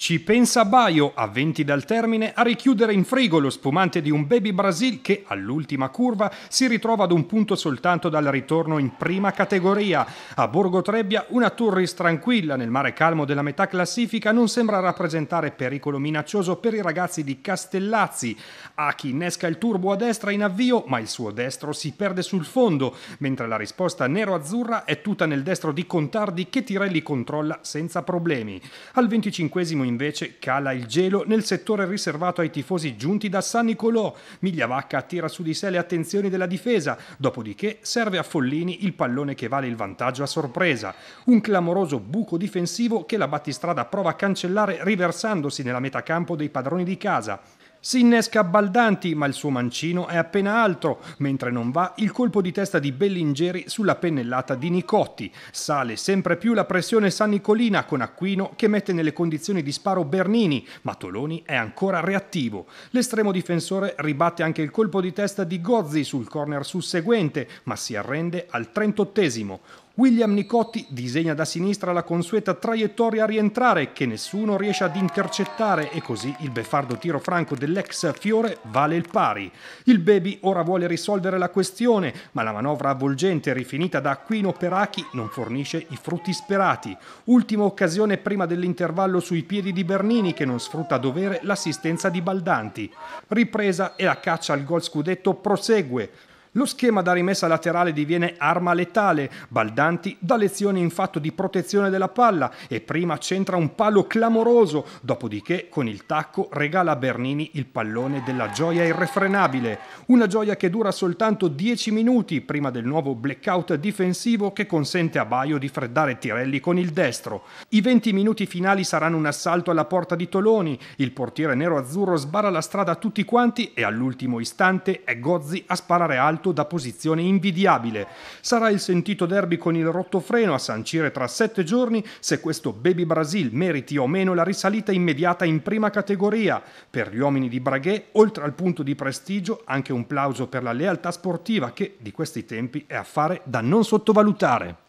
Ci pensa Baio, a 20 dal termine, a richiudere in frigo lo spumante di un Baby Brasil che, all'ultima curva, si ritrova ad un punto soltanto dal ritorno in prima categoria. A Borgo Trebbia, una Turris tranquilla nel mare calmo della metà classifica non sembra rappresentare pericolo minaccioso per i ragazzi di Castellazzi. A chi innesca il turbo a destra in avvio, ma il suo destro si perde sul fondo, mentre la risposta nero-azzurra è tutta nel destro di Contardi che Tirelli controlla senza problemi. Al 25 in invece cala il gelo nel settore riservato ai tifosi giunti da San Nicolò. Migliavacca attira su di sé le attenzioni della difesa, dopodiché serve a Follini il pallone che vale il vantaggio a sorpresa. Un clamoroso buco difensivo che la battistrada prova a cancellare riversandosi nella metà campo dei padroni di casa. Si innesca Baldanti, ma il suo mancino è appena altro, mentre non va il colpo di testa di Bellingeri sulla pennellata di Nicotti. Sale sempre più la pressione San Nicolina con Acquino che mette nelle condizioni di sparo Bernini, ma Toloni è ancora reattivo. L'estremo difensore ribatte anche il colpo di testa di Gozzi sul corner susseguente, ma si arrende al 38esimo. William Nicotti disegna da sinistra la consueta traiettoria a rientrare che nessuno riesce ad intercettare e così il beffardo tiro franco dell'ex Fiore vale il pari. Il Baby ora vuole risolvere la questione, ma la manovra avvolgente rifinita da Aquino Perachi non fornisce i frutti sperati. Ultima occasione prima dell'intervallo sui piedi di Bernini che non sfrutta a dovere l'assistenza di Baldanti. Ripresa e la caccia al gol scudetto prosegue. Lo schema da rimessa laterale diviene arma letale, Baldanti dà lezioni in fatto di protezione della palla e prima centra un palo clamoroso, dopodiché con il tacco regala a Bernini il pallone della gioia irrefrenabile, una gioia che dura soltanto 10 minuti prima del nuovo blackout difensivo che consente a Baio di freddare Tirelli con il destro. I 20 minuti finali saranno un assalto alla porta di Toloni, il portiere nero-azzurro sbarra la strada a tutti quanti e all'ultimo istante è Gozzi a sparare alto alto da posizione invidiabile. Sarà il sentito derby con il rottofreno a sancire tra sette giorni se questo Baby Brasil meriti o meno la risalita immediata in prima categoria. Per gli uomini di Braghet, oltre al punto di prestigio, anche un plauso per la lealtà sportiva che di questi tempi è affare da non sottovalutare.